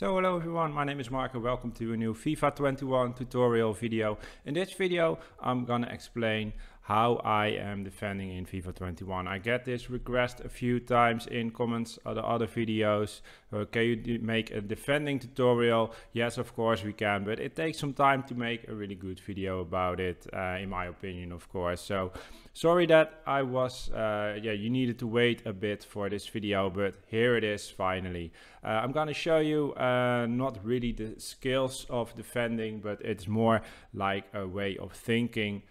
So hello everyone, my name is Mark and welcome to a new FIFA 21 tutorial video. In this video I'm gonna explain how I am defending in FIFA 21. I get this request a few times in comments of the other videos. Uh, can you make a defending tutorial? Yes, of course we can, but it takes some time to make a really good video about it, uh, in my opinion, of course. So sorry that I was, uh, yeah, you needed to wait a bit for this video, but here it is finally. Uh, I'm gonna show you uh, not really the skills of defending, but it's more like a way of thinking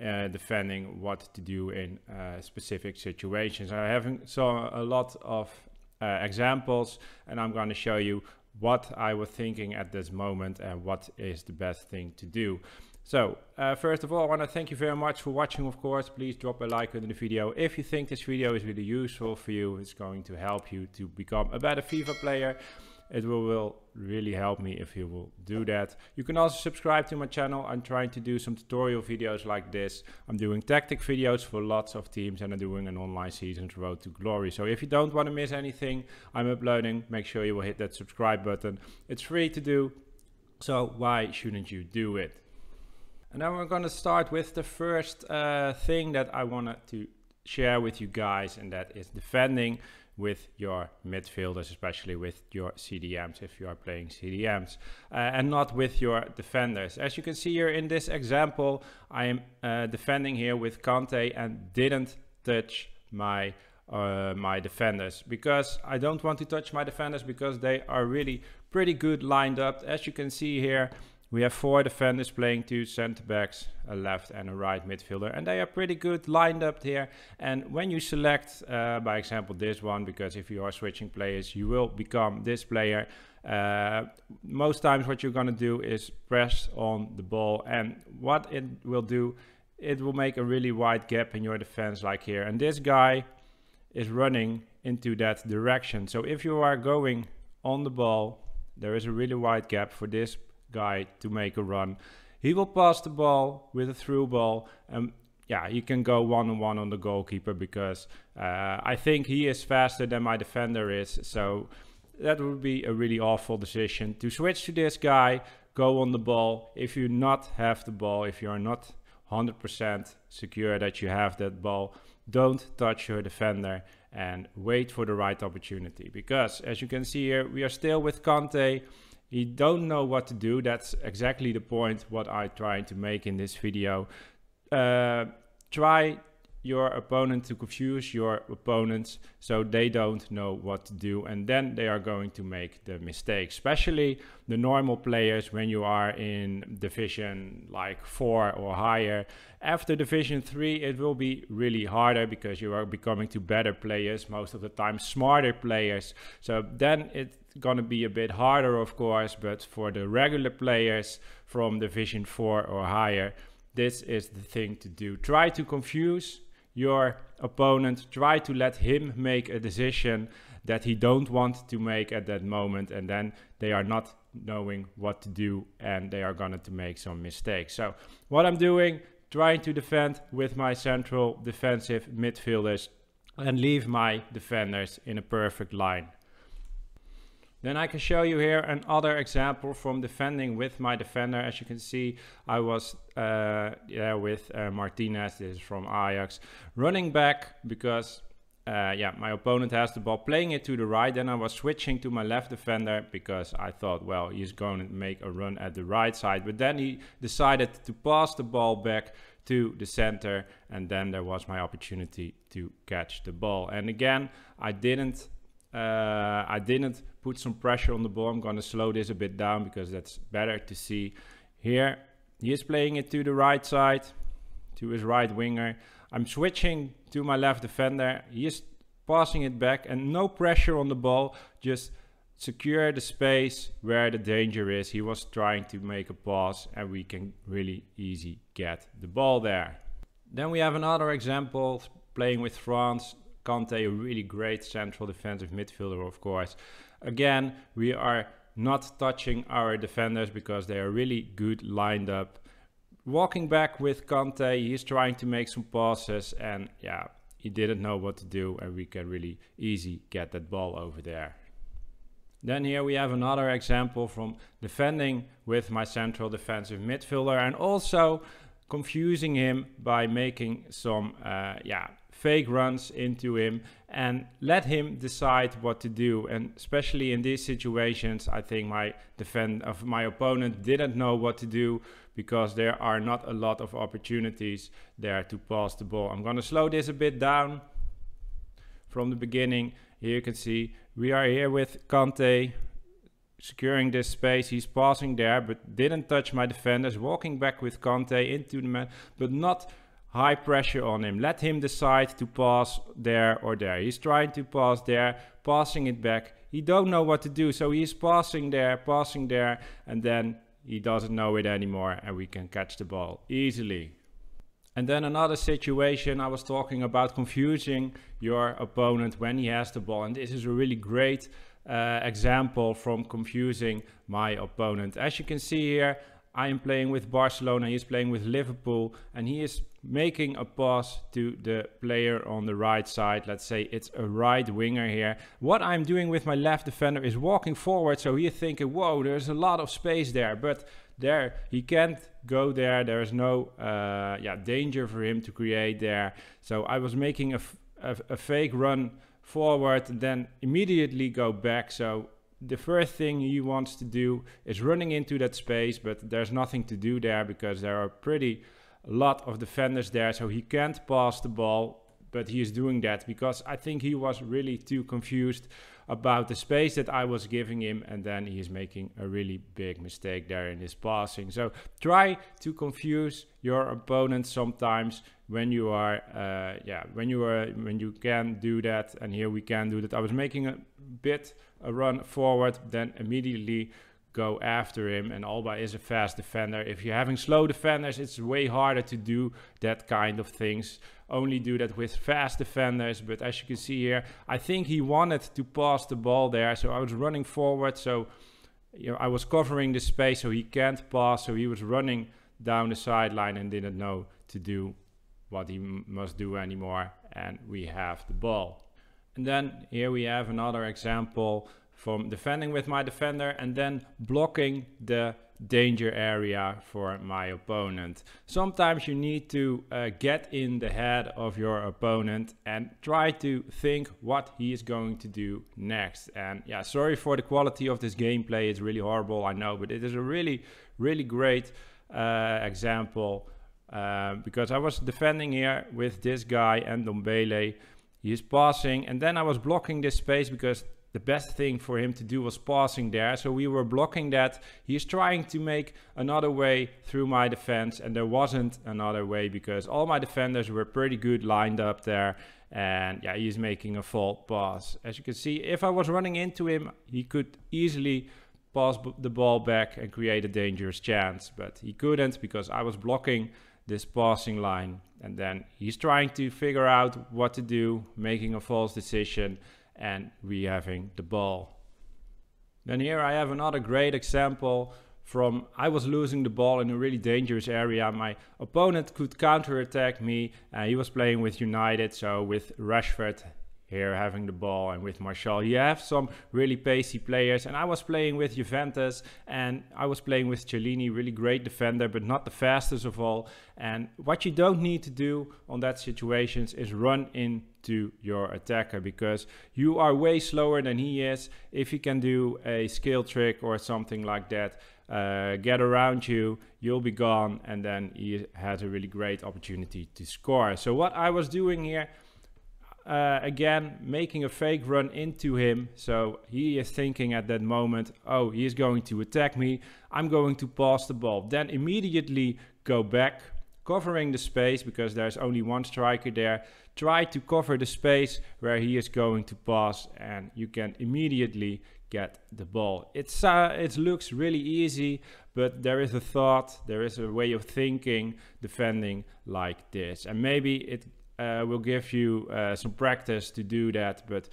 uh, defending what to do in uh, specific situations. I have so a lot of uh, examples and I'm going to show you what I was thinking at this moment and what is the best thing to do. So uh, first of all, I want to thank you very much for watching, of course. Please drop a like under the video. If you think this video is really useful for you, it's going to help you to become a better FIFA player. It will, will really help me if you will do that. You can also subscribe to my channel. I'm trying to do some tutorial videos like this. I'm doing tactic videos for lots of teams and I'm doing an online season's road to glory. So if you don't want to miss anything I'm uploading, make sure you will hit that subscribe button. It's free to do, so why shouldn't you do it? And now we're going to start with the first uh, thing that I wanted to share with you guys and that is defending with your midfielders, especially with your CDMs if you are playing CDMs, uh, and not with your defenders. As you can see here in this example, I am uh, defending here with Kante and didn't touch my uh, my defenders because I don't want to touch my defenders because they are really pretty good lined up. As you can see here, we have four defenders playing two centre backs, a left and a right midfielder, and they are pretty good lined up here. And when you select, uh, by example, this one, because if you are switching players, you will become this player. Uh, most times, what you're going to do is press on the ball, and what it will do, it will make a really wide gap in your defense, like here. And this guy is running into that direction. So if you are going on the ball, there is a really wide gap for this guy to make a run. He will pass the ball with a through ball and yeah, he can go one on one on the goalkeeper because uh, I think he is faster than my defender is. So that would be a really awful decision to switch to this guy, go on the ball. If you not have the ball, if you are not 100% secure that you have that ball, don't touch your defender and wait for the right opportunity. Because as you can see here, we are still with Kante you don't know what to do, that's exactly the point what I'm trying to make in this video. Uh, try your opponent to confuse your opponents so they don't know what to do and then they are going to make the mistake especially the normal players when you are in division like 4 or higher after division 3 it will be really harder because you are becoming to better players most of the time smarter players so then it's gonna be a bit harder of course but for the regular players from division 4 or higher this is the thing to do try to confuse your opponent try to let him make a decision that he don't want to make at that moment and then they are not knowing what to do and they are going to make some mistakes so what i'm doing trying to defend with my central defensive midfielders and leave my defenders in a perfect line then I can show you here another example from defending with my defender. As you can see, I was uh, yeah, with uh, Martinez, this is from Ajax. Running back because uh, yeah, my opponent has the ball, playing it to the right. Then I was switching to my left defender because I thought, well, he's going to make a run at the right side. But then he decided to pass the ball back to the center. And then there was my opportunity to catch the ball. And again, I didn't uh, I didn't put some pressure on the ball. I'm going to slow this a bit down because that's better to see. Here, he is playing it to the right side, to his right winger. I'm switching to my left defender. He is passing it back and no pressure on the ball. Just secure the space where the danger is. He was trying to make a pass and we can really easy get the ball there. Then we have another example playing with France. Kante, a really great central defensive midfielder, of course. Again, we are not touching our defenders because they are really good lined up. Walking back with Kante, he's trying to make some passes and yeah, he didn't know what to do and we can really easy get that ball over there. Then here we have another example from defending with my central defensive midfielder and also confusing him by making some uh, yeah fake runs into him and let him decide what to do. And especially in these situations, I think my defend of my opponent didn't know what to do because there are not a lot of opportunities there to pass the ball. I'm going to slow this a bit down from the beginning. Here you can see we are here with Kante securing this space. He's passing there, but didn't touch my defenders, walking back with Kante into the man, but not high pressure on him. Let him decide to pass there or there. He's trying to pass there, passing it back. He don't know what to do, so he's passing there, passing there, and then he doesn't know it anymore and we can catch the ball easily. And then another situation I was talking about confusing your opponent when he has the ball. And this is a really great uh, example from confusing my opponent. As you can see here, I am playing with Barcelona, he is playing with Liverpool, and he is making a pass to the player on the right side. Let's say it's a right winger here. What I'm doing with my left defender is walking forward, so you're thinking, whoa, there's a lot of space there, but there he can't go there. There is no uh, yeah danger for him to create there. So I was making a, a fake run forward, then immediately go back. So the first thing he wants to do is running into that space, but there's nothing to do there because there are pretty lot of defenders there, so he can't pass the ball. But he is doing that because I think he was really too confused about the space that I was giving him. And then he is making a really big mistake there in his passing. So try to confuse your opponent sometimes when you are, uh, yeah, when you are, when you can do that. And here we can do that. I was making a bit a run forward, then immediately go after him. And Alba is a fast defender. If you're having slow defenders, it's way harder to do that kind of things. Only do that with fast defenders. But as you can see here, I think he wanted to pass the ball there. So I was running forward. So you know, I was covering the space so he can't pass. So he was running down the sideline and didn't know to do what he must do anymore. And we have the ball. And then here we have another example from defending with my defender and then blocking the danger area for my opponent. Sometimes you need to uh, get in the head of your opponent and try to think what he is going to do next. And yeah, sorry for the quality of this gameplay. It's really horrible, I know, but it is a really, really great uh, example uh, because I was defending here with this guy and Dombele. He's passing and then I was blocking this space because the best thing for him to do was passing there. So we were blocking that. He's trying to make another way through my defense and there wasn't another way because all my defenders were pretty good lined up there. And yeah, he's making a fault pass. As you can see, if I was running into him, he could easily pass the ball back and create a dangerous chance. But he couldn't because I was blocking this passing line. And then he's trying to figure out what to do, making a false decision and we having the ball. Then here I have another great example from I was losing the ball in a really dangerous area. My opponent could counter attack me. Uh, he was playing with United, so with Rashford here having the ball and with Martial. You have some really pacey players. And I was playing with Juventus and I was playing with Cellini, really great defender, but not the fastest of all. And what you don't need to do on that situations is run into your attacker because you are way slower than he is. If he can do a skill trick or something like that, uh, get around you, you'll be gone, and then he has a really great opportunity to score. So what I was doing here uh, again making a fake run into him. So he is thinking at that moment, oh, he is going to attack me. I'm going to pass the ball. Then immediately go back, covering the space because there's only one striker there. Try to cover the space where he is going to pass and you can immediately get the ball. It's uh, It looks really easy, but there is a thought, there is a way of thinking, defending like this. And maybe it uh, will give you uh, some practice to do that. But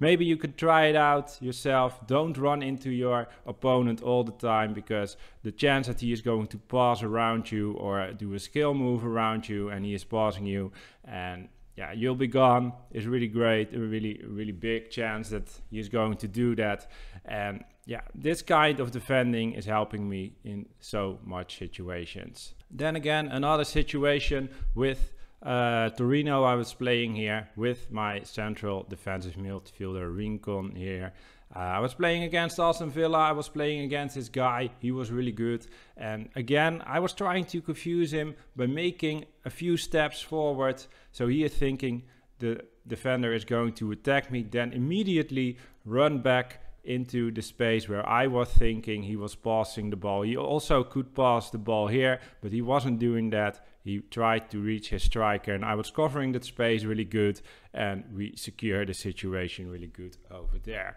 maybe you could try it out yourself. Don't run into your opponent all the time because the chance that he is going to pass around you or do a skill move around you and he is passing you and yeah, you'll be gone is really great, a really, really big chance that he's going to do that. And yeah, this kind of defending is helping me in so much situations. Then again, another situation with uh, Torino I was playing here with my central defensive midfielder Rincon here. Uh, I was playing against Aston Villa, I was playing against this guy, he was really good. And again, I was trying to confuse him by making a few steps forward. So he is thinking the defender is going to attack me, then immediately run back into the space where I was thinking he was passing the ball. He also could pass the ball here, but he wasn't doing that. He tried to reach his striker, and I was covering that space really good, and we secured the situation really good over there.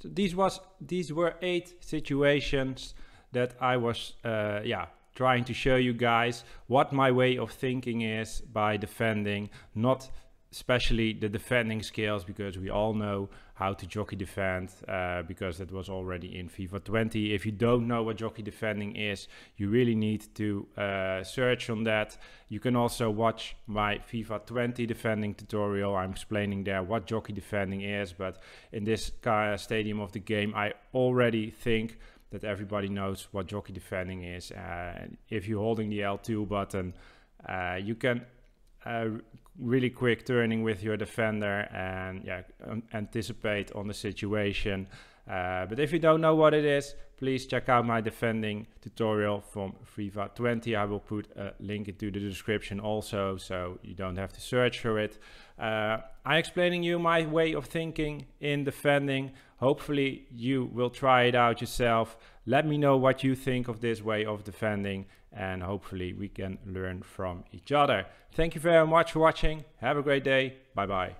So these was these were eight situations that I was uh, yeah trying to show you guys what my way of thinking is by defending, not especially the defending skills because we all know how to jockey defend uh, because that was already in FIFA 20. If you don't know what jockey defending is, you really need to uh, search on that. You can also watch my FIFA 20 defending tutorial. I'm explaining there what jockey defending is, but in this stadium of the game, I already think that everybody knows what jockey defending is. Uh, if you're holding the L2 button, uh, you can uh, really quick turning with your defender and yeah, um, anticipate on the situation. Uh, but if you don't know what it is, please check out my defending tutorial from FIFA 20. I will put a link into the description also, so you don't have to search for it. Uh, I'm explaining you my way of thinking in defending. Hopefully you will try it out yourself. Let me know what you think of this way of defending and hopefully we can learn from each other. Thank you very much for watching. Have a great day. Bye bye.